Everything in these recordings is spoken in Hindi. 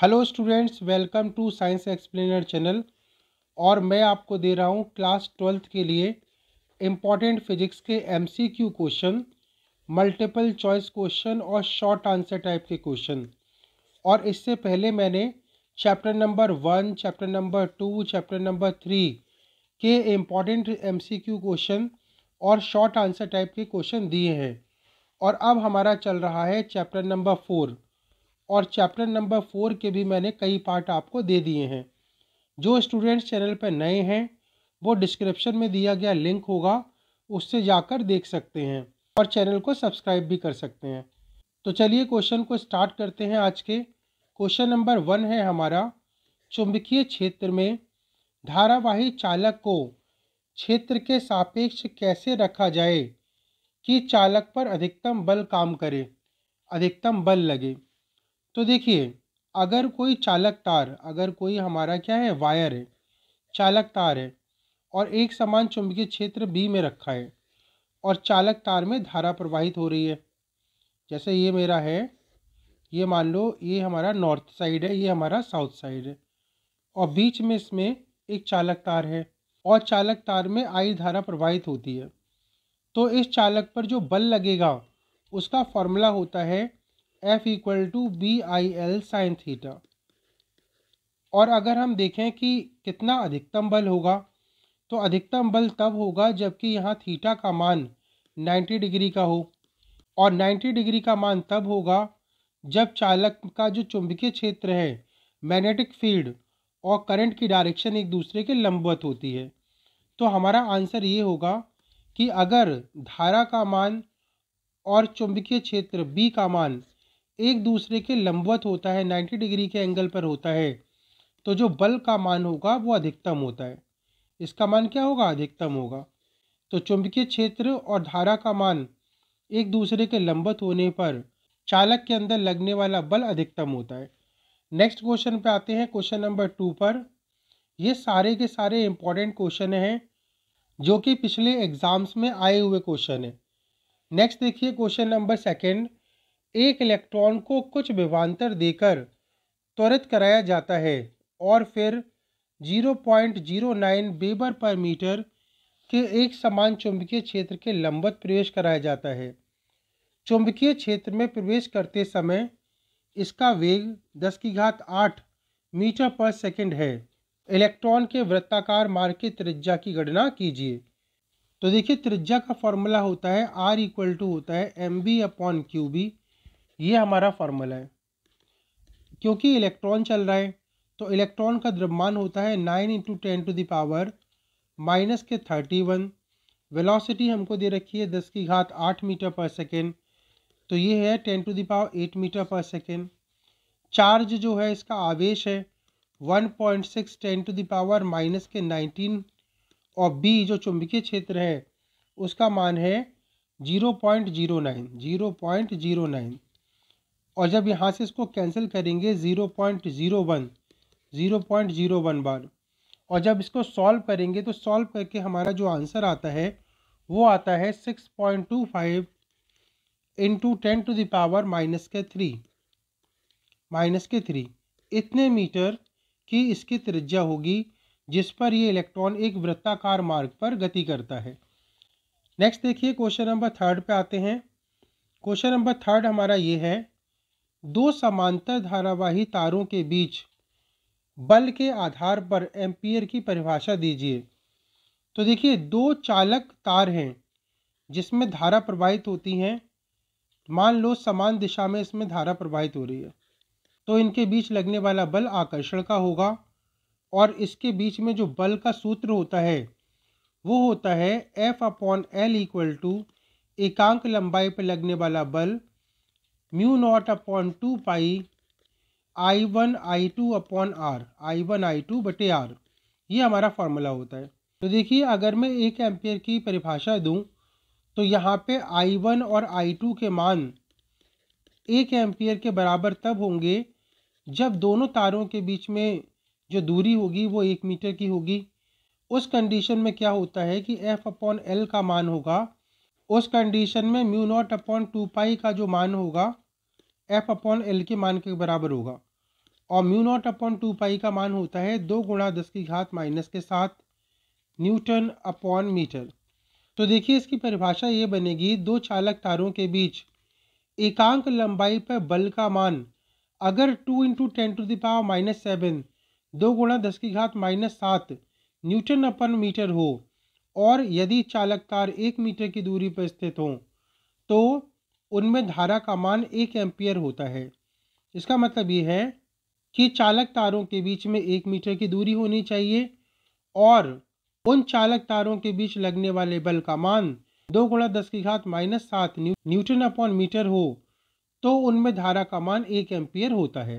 hello students welcome to science explainer channel और मैं आपको दे रहा हूँ क्लास ट्वेल्थ के लिए इम्पॉर्टेंट फिजिक्स के MCQ question multiple choice question और शॉर्ट आंसर टाइप के क्वेश्चन और इससे पहले मैंने chapter number one chapter number two chapter number three के इम्पॉर्टेंट एम क्वेश्चन और शॉर्ट आंसर टाइप के क्वेश्चन दिए हैं और अब हमारा चल रहा है चैप्टर नंबर फोर और चैप्टर नंबर फोर के भी मैंने कई पार्ट आपको दे दिए हैं जो स्टूडेंट्स चैनल पर नए हैं वो डिस्क्रिप्शन में दिया गया लिंक होगा उससे जाकर देख सकते हैं और चैनल को सब्सक्राइब भी कर सकते हैं तो चलिए क्वेश्चन को स्टार्ट करते हैं आज के क्वेश्चन नंबर वन है हमारा चुंबकीय क्षेत्र में धारावाही चालक को क्षेत्र के सापेक्ष कैसे रखा जाए कि चालक पर अधिकतम बल काम करे अधिकतम बल लगे तो देखिए अगर कोई चालक तार अगर कोई हमारा क्या है वायर है चालक तार है और एक समान चुंबकीय क्षेत्र बी में रखा है और चालक तार में धारा प्रवाहित हो रही है जैसे ये मेरा है ये मान लो ये हमारा नॉर्थ साइड है ये हमारा साउथ साइड है और बीच में इसमें एक चालक तार है और चालक तार में आई धारा प्रवाहित होती है तो इस चालक पर जो बल लगेगा उसका फॉर्मूला होता है F equal to B I L sine theta और अगर हम देखें कि कितना अधिकतम बल होगा तो अधिकतम बल तब होगा जबकि यहाँ थीटा का मान 90 डिग्री का हो और 90 डिग्री का मान तब होगा जब चालक का जो चुंबकीय क्षेत्र है मैग्नेटिक फील्ड और करंट की डायरेक्शन एक दूसरे के लंबवत होती है तो हमारा आंसर ये होगा कि अगर धारा का मान और चुंबकीय क्षेत्र बी का मान एक दूसरे के लंबवत होता है 90 डिग्री के एंगल पर होता है तो जो बल का मान होगा वो अधिकतम होता है इसका मान क्या होगा अधिकतम होगा तो चुंबकीय क्षेत्र और धारा का मान एक दूसरे के लंबत होने पर चालक के अंदर लगने वाला बल अधिकतम होता है नेक्स्ट क्वेश्चन पे आते हैं क्वेश्चन नंबर टू पर ये सारे के सारे इम्पॉर्टेंट क्वेश्चन हैं जो कि पिछले एग्ज़ाम्स में आए हुए क्वेश्चन हैं नेक्स्ट देखिए क्वेश्चन नंबर सेकेंड एक इलेक्ट्रॉन को कुछ विवांतर देकर त्वरित कराया जाता है और फिर 0.09 बेबर पर मीटर के एक समान चुंबकीय क्षेत्र के लंबवत प्रवेश कराया जाता है चुंबकीय क्षेत्र में प्रवेश करते समय इसका वेग 10 की घात 8 मीटर पर सेकंड है इलेक्ट्रॉन के वृत्ताकार मार्ग की त्रिज्या की गणना कीजिए तो देखिए त्रिज्या का फॉर्मूला होता है आर इक्वल टू होता है M B upon Q B ये हमारा फार्मूला है क्योंकि इलेक्ट्रॉन चल रहा है तो इलेक्ट्रॉन का द्रव्यमान होता है nine into ten to the power minus के थर्टी वन वेलासिटी हमको दे रखी है दस की घात आठ मीटर पर सेकेंड तो ये है ten to the power eight meter पर सेकेंड चार्ज जो है इसका आवेश है one point six ten to the power minus के नाइनटीन और बी जो चुंबकीय क्षेत्र है उसका मान है zero point zero nine zero point zero nine और जब यहाँ से इसको कैंसिल करेंगे zero point zero one zero point zero one बार और जब इसको सॉल्व करेंगे तो सॉल्व करके हमारा जो आंसर आता है वो आता है six point two five into ten to the power minus के थ्री माइनस के थ्री इतने मीटर की इसकी त्रिज्या होगी जिस पर ये इलेक्ट्रॉन एक वृत्ताकार मार्ग पर गति करता है नेक्स्ट देखिए क्वेश्चन नंबर थर्ड पे आते हैं क्वेश्चन नंबर थर्ड हमारा ये है दो समांतर धारावाही तारों के बीच बल के आधार पर एम्पियर की परिभाषा दीजिए तो देखिए दो चालक तार हैं जिसमें धारा प्रवाहित होती हैं मान लो समान दिशा में इसमें धारा प्रवाहित हो रही है तो इनके बीच लगने वाला बल आकर्षण का होगा और इसके बीच में जो बल का सूत्र होता है वो होता है F upon L equal to एकांक लंबाई पर लगने वाला बल mu naught upon two pi I one I two upon R I one I two बटे आर ये हमारा फॉर्मूला होता है तो देखिए अगर मैं एक एम्पियर की परिभाषा दूँ तो यहाँ पे आई वन और आई टू के मान एक एम्पियर के बराबर तब होंगे जब दोनों तारों के बीच में जो दूरी होगी वो एक मीटर की होगी उस कंडीशन में क्या होता है कि एफ अपॉन एल का मान होगा उस कंडीशन में mu naught upon two pi का जो मान होगा एफ अपॉन एल के मान के बराबर होगा और mu naught upon two pi का मान होता है दो गुणा दस की घात माइनस के साथ न्यूटन अपॉन मीटर तो देखिए इसकी परिभाषा ये बनेगी दो चालक तारों के बीच एकांक लंबाई पर बल का मान अगर two into ten to the power minus seven दो गुणा दस की घात माइनस सात न्यूटन अपन मीटर हो और यदि चालक तार एक मीटर की दूरी पर स्थित हो तो उनमें धारा का मान एक एम्पियर होता है इसका मतलब ये है कि चालक तारों के बीच में एक मीटर की दूरी होनी चाहिए और उन चालक तारों के बीच लगने वाले बल का मान दो गुणा दस की घात माइनस सात न्यूटन अपॉन मीटर हो तो उनमें धारा का मान एक एम्पियर होता है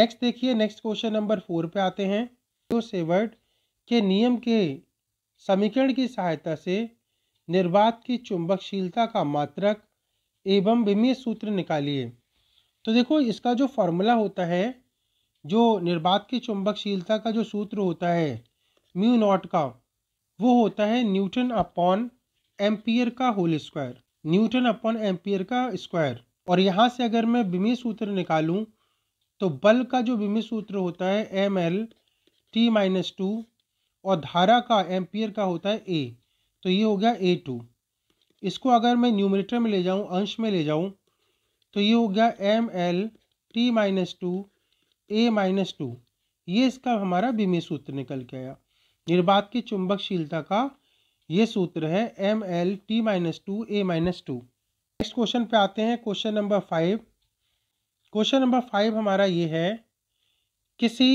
नेक्स्ट देखिए नेक्स्ट क्वेश्चन नंबर फोर पे आते हैं तो सेवर्ड के नियम के समीकरण की सहायता से निर्वात की चुंबकशीलता का मात्रक एवं विमीय सूत्र निकालिए तो देखो इसका जो फॉर्मूला होता है जो निर्बाध की चुंबकशीलता का जो सूत्र होता है म्यू नॉट का वो होता है न्यूटन अपॉन एम्पियर का whole square newton upon ampere का स्क्वायर और यहाँ से अगर मैं विमीय सूत्र निकालूँ तो बल का जो विमीय सूत्र होता है M L T minus two और धारा का एम्पियर का होता है ए तो ये हो गया ए टू इसको अगर मैं न्यूमरेटर में ले जाऊँ अंश में ले जाऊँ तो ये हो गया M L T minus two A minus two ये इसका हमारा बीमी सूत्र निकल के आया निर्बाध की चुंबकशीलता का ये सूत्र है M L T minus two A minus two next question पे आते हैं question number five question number five हमारा ये है किसी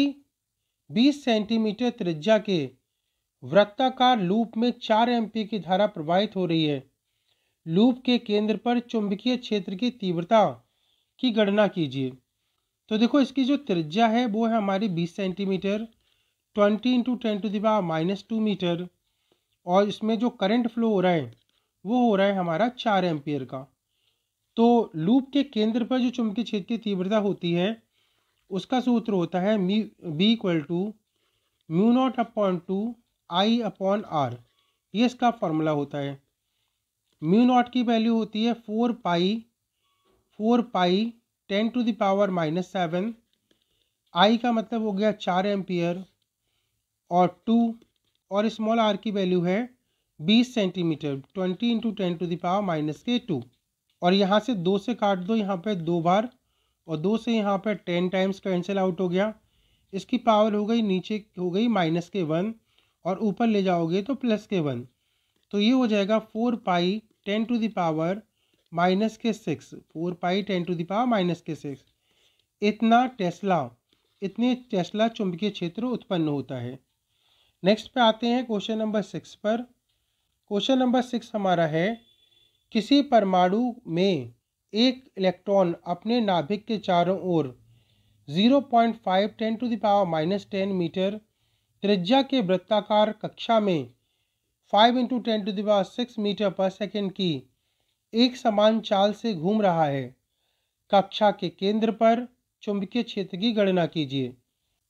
बीस सेंटीमीटर त्रिज्या के वृत्ताकार लूप में चार एम्पी की धारा प्रवाहित हो रही है लूप के केंद्र पर चुंबकीय क्षेत्र की तीव्रता की गणना कीजिए तो देखो इसकी जो त्रिज्या है वो है हमारी 20 सेंटीमीटर 20 इंटू टेन टू दिवा माइनस टू मीटर और इसमें जो करंट फ्लो हो रहा है वो हो रहा है हमारा चार एम्पियर का तो लूप के केंद्र पर जो चुंबकीय क्षेत्र की तीव्रता होती है उसका सूत्र होता है मी B equal to mu naught upon two I upon R ये इसका फॉर्मूला होता है म्यू नॉट की वैल्यू होती है four pi four pi ten to the power minus seven I का मतलब हो गया चार एम्पियर और टू और स्मॉल आर की वैल्यू है बीस centimetre twenty into ten to the power minus के टू और यहाँ से दो से काट दो यहाँ पे दो बार और दो से यहाँ पे टेन टाइम्स कैंसिल आउट हो गया इसकी पावर हो गई नीचे हो गई माइनस के वन और ऊपर ले जाओगे तो प्लस के वन तो ये हो जाएगा four pi ten to the power minus के six four pi ten to the power minus के सिक्स इतना टेस्ला इतने टेस्ला चुंबकीय क्षेत्र उत्पन्न होता है नेक्स्ट पे आते हैं क्वेश्चन नंबर सिक्स पर क्वेश्चन नंबर सिक्स हमारा है किसी परमाणु में एक इलेक्ट्रॉन अपने नाभिक के चारों ओर zero point five ten to the power minus ten metre त्रिज्या के वृत्ताकार कक्षा में five into ten to the power six metre पर सेकेंड की एक समान चाल से घूम रहा है कक्षा के केंद्र पर चुंबकीय क्षेत्र की गणना कीजिए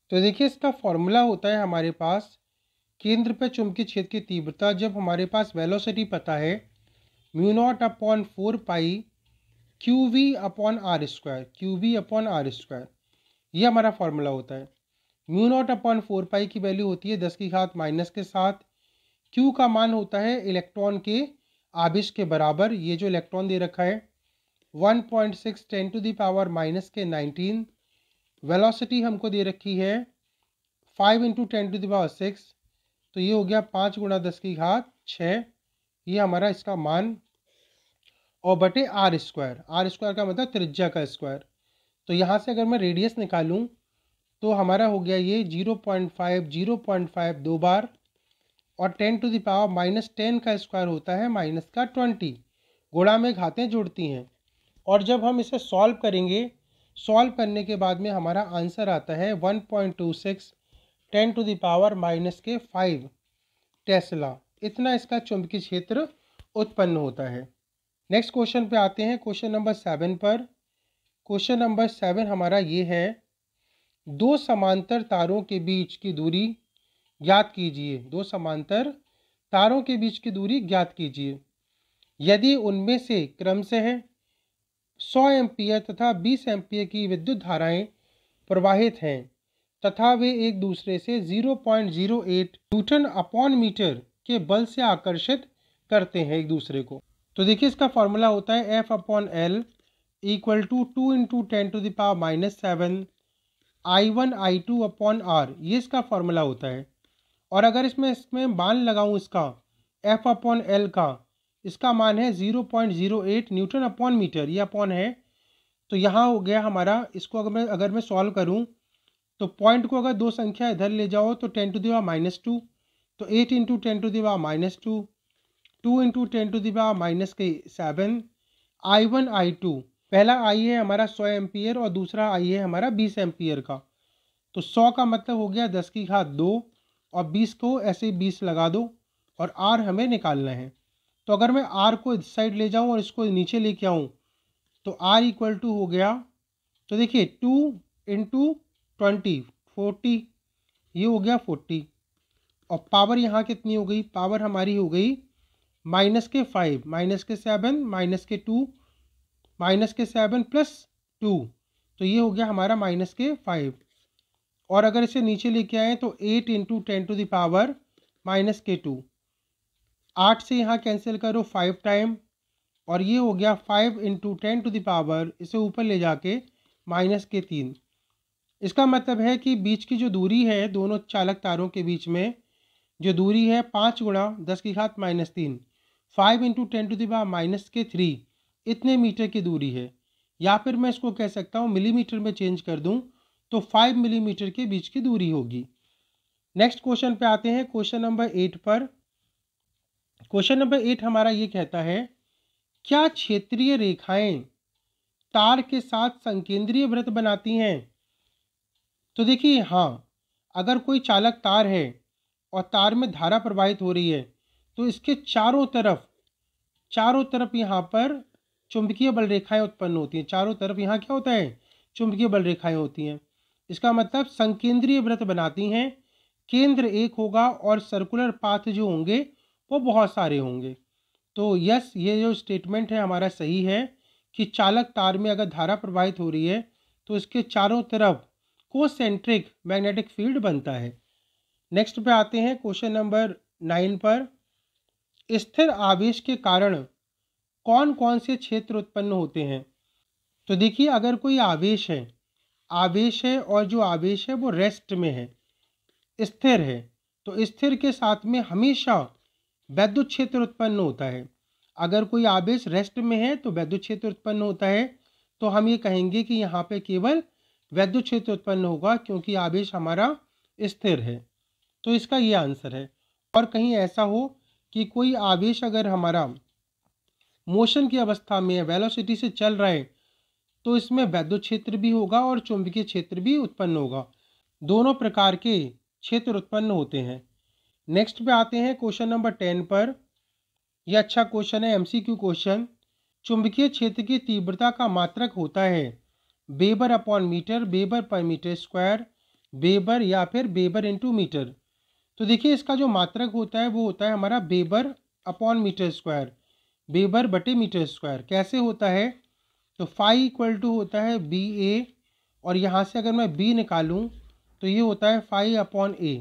तो देखिए इसका फॉर्मूला होता है हमारे पास केंद्र पर चुंबकीय क्षेत्र की तीव्रता जब हमारे पास वेलोसिटी पता है mu naught upon four pi Q V upon R square Q V upon R square ये हमारा फॉर्मूला होता है mu naught upon four pi की वैल्यू होती है दस की घात माइनस के साथ क्यू का मान होता है इलेक्ट्रॉन के आबिश के बराबर ये जो इलेक्ट्रॉन दे रखा है one point six ten to the power minus के नाइनटीन वेलोसिटी हमको दे रखी है five into ten to the power six तो ये हो गया पाँच गुणा दस की घात छः ये हमारा इसका मान और बटे आर स्क्वायर आर स्क्वायर का मतलब त्रिज्या का स्क्वायर तो यहाँ से अगर मैं रेडियस निकालूँ तो हमारा हो गया ये zero point five zero point five दो बार और ten to the power minus ten का स्क्वायर होता है माइनस का ट्वेंटी गुणा में घातें जुड़ती हैं और जब हम इसे सॉल्व करेंगे सॉल्व करने के बाद में हमारा आंसर आता है one point two six ten to the power minus के फाइव टेस्ला इतना इसका चुंबकीय क्षेत्र उत्पन्न होता है नेक्स्ट क्वेश्चन पे आते हैं क्वेश्चन नंबर सेवन पर क्वेश्चन नंबर सेवन हमारा ये है दो समांतर तारों के बीच की दूरी ज्ञात कीजिए दो समांतर तारों के बीच की दूरी ज्ञात कीजिए यदि उनमें से क्रम से हैं सौ एम्पियर तथा बीस एम्पियर की विद्युत धाराएं प्रवाहित हैं तथा वे एक दूसरे से zero point eight newton upon metre के बल से आकर्षित करते हैं एक दूसरे को तो देखिए इसका फॉर्मूला होता है F upon L equal to two into ten to the power minus seven I one I two upon R ये इसका फॉर्मूला होता है और अगर इसमें इसमें मान लगाऊँ इसका एफ अपॉन एल का इसका मान है zero point zero eight newton upon metre ये अपॉन है तो यहाँ हो गया हमारा इसको अगर मैं अगर मैं सॉल्व करूँ तो पॉइंट को अगर दो संख्या इधर ले जाओ तो टेन टू दिवा माइनस टू तो एट इंटू टेन टू दिवा minus two two into ten to दिवा माइनस के seven I one I two पहला आई है हमारा सौ एम्पियर और दूसरा आई है हमारा बीस एम्पियर का तो सौ का मतलब हो गया दस की घात दो और बीस को तो ऐसे ही बीस लगा दो और आर हमें निकालना है तो अगर मैं आर को इस साइड ले जाऊँ और इसको नीचे लेके आऊँ तो आर इक्वल टू हो गया तो देखिए टू इंटू ट्वेंटी फोर्टी ये हो गया फोर्टी और पावर यहाँ कितनी हो गई पावर हमारी हो गई माइनस के फाइव माइनस के सेवन माइनस के टू माइनस के सेवन प्लस टू तो ये हो गया हमारा माइनस के फाइव और अगर इसे नीचे लेके आएँ तो eight into ten to the power minus के टू आठ से यहाँ कैंसिल करो फाइव टाइम और ये हो गया five into ten to the power इसे ऊपर ले जाके माइनस के तीन इसका मतलब है कि बीच की जो दूरी है दोनों चालक तारों के बीच में जो दूरी है पाँच गुणा दस की घात माइनस तीन five into ten to the power minus के थ्री इतने मीटर की दूरी है या फिर मैं इसको कह सकता हूँ मिलीमीटर में चेंज कर दूँ तो फाइव मिलीमीटर के बीच की दूरी होगी नेक्स्ट क्वेश्चन पे आते हैं क्वेश्चन नंबर एट पर क्वेश्चन नंबर एट हमारा ये कहता है क्या क्षेत्रीय रेखाएं तार के साथ संकेंद्रीय व्रत बनाती हैं तो देखिए हाँ अगर कोई चालक तार है और तार में धारा प्रवाहित हो रही है तो इसके चारों तरफ चारों तरफ यहाँ पर चुंबकीय बल रेखाएं उत्पन्न होती हैं चारों तरफ यहाँ क्या होता है चुंबकीय बल रेखाएं होती हैं इसका मतलब संकेंद्रीय व्रत बनाती हैं केंद्र एक होगा और सर्कुलर पाथ जो होंगे वो बहुत सारे होंगे तो यस ये जो स्टेटमेंट है हमारा सही है कि चालक तार में अगर धारा प्रवाहित हो रही है तो इसके चारों तरफ कोसेंट्रिक मैग्नेटिक फील्ड बनता है नेक्स्ट पे आते हैं क्वेश्चन नंबर नाइन पर स्थिर आवेश के कारण कौन कौन से क्षेत्र उत्पन्न होते हैं तो देखिए अगर कोई आवेश है आवेश है और जो आवेश है वो रेस्ट में है स्थिर है तो स्थिर के साथ में हमेशा वैद्युत क्षेत्र उत्पन्न होता है अगर कोई आवेश रेस्ट में है तो वैद्युत क्षेत्र उत्पन्न होता है तो हम ये कहेंगे कि यहाँ पे केवल वैद्युत क्षेत्र उत्पन्न होगा क्योंकि आवेश हमारा स्थिर है तो इसका ये आंसर है और कहीं ऐसा हो कि कोई आवेश अगर हमारा मोशन की अवस्था में वेलोसिटी से चल रहा है तो इसमें वैद्युत क्षेत्र भी होगा और चुंबकीय क्षेत्र भी उत्पन्न होगा दोनों प्रकार के क्षेत्र उत्पन्न होते हैं नेक्स्ट पे आते हैं क्वेश्चन नंबर टेन पर यह अच्छा क्वेश्चन है एमसीक्यू क्वेश्चन चुंबकीय क्षेत्र की तीव्रता का मात्रक होता है बेबर अपॉन मीटर बेबर पर मीटर स्क्वायर बेबर या फिर बेबर इंटू मीटर तो देखिए इसका जो मात्रक होता है वो होता है हमारा weber upon metre square weber बटे मीटर स्क्वायर कैसे होता है तो फाइव इक्वल टू होता है बी ए और यहाँ से अगर मैं बी निकालूँ तो ये होता है फाइव अपॉन ए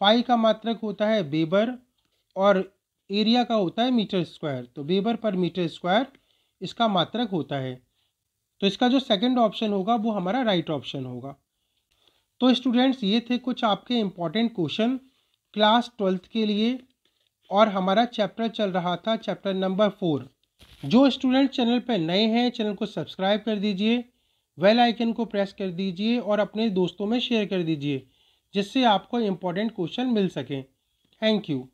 फाइव का मात्रक होता है बेबर और एरिया का होता है मीटर स्क्वायर तो बेबर पर मीटर स्क्वायर इसका मात्रक होता है तो इसका जो सेकंड ऑप्शन होगा वो हमारा राइट ऑप्शन होगा तो स्टूडेंट्स ये थे कुछ आपके इम्पॉर्टेंट क्वेश्चन क्लास ट्वेल्थ के लिए और हमारा चैप्टर चल रहा था चैप्टर नंबर फोर जो स्टूडेंट चैनल पर नए हैं चैनल को सब्सक्राइब कर दीजिए वेल आइकन को प्रेस कर दीजिए और अपने दोस्तों में शेयर कर दीजिए जिससे आपको इम्पोर्टेंट क्वेश्चन मिल सकें थैंक यू